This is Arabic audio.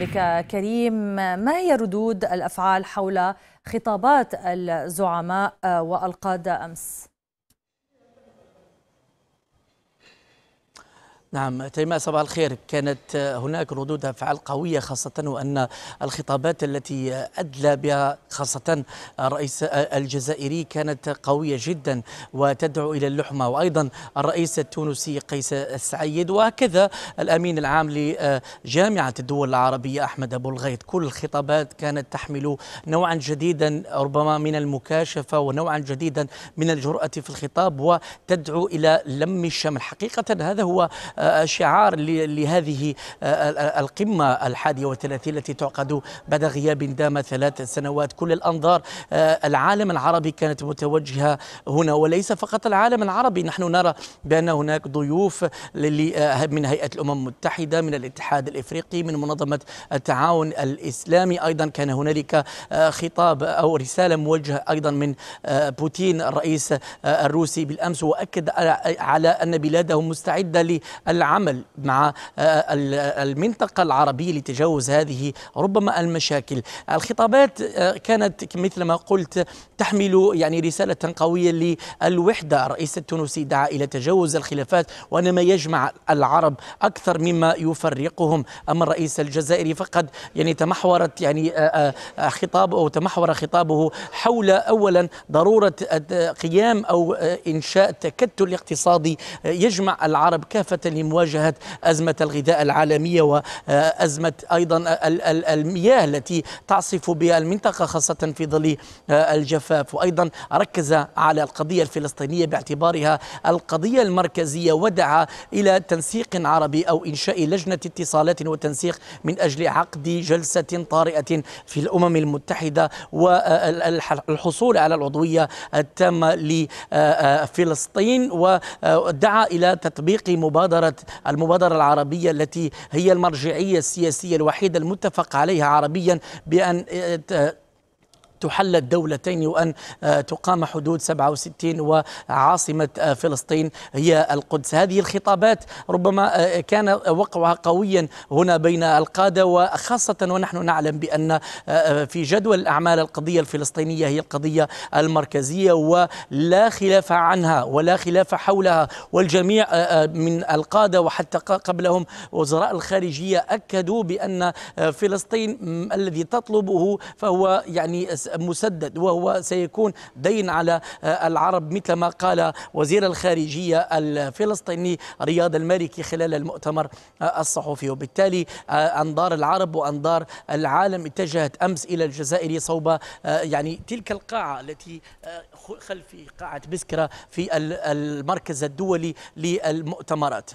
بك كريم ما هي ردود الأفعال حول خطابات الزعماء آه، والقادة أمس؟ نعم تيماء صباح الخير كانت هناك ردود افعال قويه خاصه وان الخطابات التي ادلى بها خاصه الرئيس الجزائري كانت قويه جدا وتدعو الى اللحمه وايضا الرئيس التونسي قيس السعيد وهكذا الامين العام لجامعه الدول العربيه احمد ابو الغيط كل الخطابات كانت تحمل نوعا جديدا ربما من المكاشفه ونوعا جديدا من الجراه في الخطاب وتدعو الى لم الشمل حقيقه هذا هو شعار لهذه آه، القمة الحادية والثلاثين التي تعقد بعد غياب دام ثلاث سنوات كل الأنظار آه، العالم العربي كانت متوجهة هنا وليس فقط العالم العربي نحن نرى بأن هناك ضيوف آه، من هيئة الأمم المتحدة من الاتحاد الإفريقي من منظمة التعاون الإسلامي أيضا كان هنالك خطاب أو رسالة موجهة أيضا من بوتين الرئيس الروسي بالأمس وأكد على أن بلاده مستعدة العمل مع آه، المنطقة العربية لتجاوز هذه ربما المشاكل الخطابات آه، كانت مثل ما قلت تحمل يعني رسالة قوية للوحدة الرئيس التونسي دعا إلى تجاوز الخلافات وأن ما يجمع العرب أكثر مما يفرقهم أما الرئيس الجزائري فقد يعني تمحورت يعني آه، خطابه أو تمحور خطابه حول أولا ضرورة قيام أو إنشاء تكتل اقتصادي يجمع العرب كافة يعني مواجهة أزمة الغذاء العالمية وأزمة أيضا المياه التي تعصف بها المنطقة خاصة في ظل آه، الجفاف وأيضا ركز على القضية الفلسطينية باعتبارها القضية المركزية ودعا إلى تنسيق عربي أو إنشاء لجنة اتصالات وتنسيق من أجل عقد جلسة طارئة في الأمم المتحدة والحصول على العضوية التامة لفلسطين ودعا إلى تطبيق مبادرة مبادرة المبادرة العربية التي هي المرجعية السياسية الوحيدة المتفق عليها عربيا بأن تحل الدولتين وأن آه، تقام حدود 67 وعاصمة آه، فلسطين هي القدس هذه الخطابات ربما آه، كان وقعها قويا هنا بين القادة وخاصة ونحن نعلم بأن في جدول الأعمال القضية الفلسطينية هي القضية المركزية ولا خلاف عنها ولا خلاف حولها والجميع من القادة وحتى قبلهم وزراء الخارجية أكدوا بأن فلسطين الذي تطلبه فهو يعني مسدد وهو سيكون دين على آه، العرب مثل ما قال وزير الخارجية الفلسطيني رياض المالكي خلال المؤتمر آه، الصحفي وبالتالي آه، أنظار العرب وأنظار العالم اتجهت أمس إلى الجزائر صوب يعني تلك القاعة التي خلف قاعة بسكرة في المركز الدولي للمؤتمرات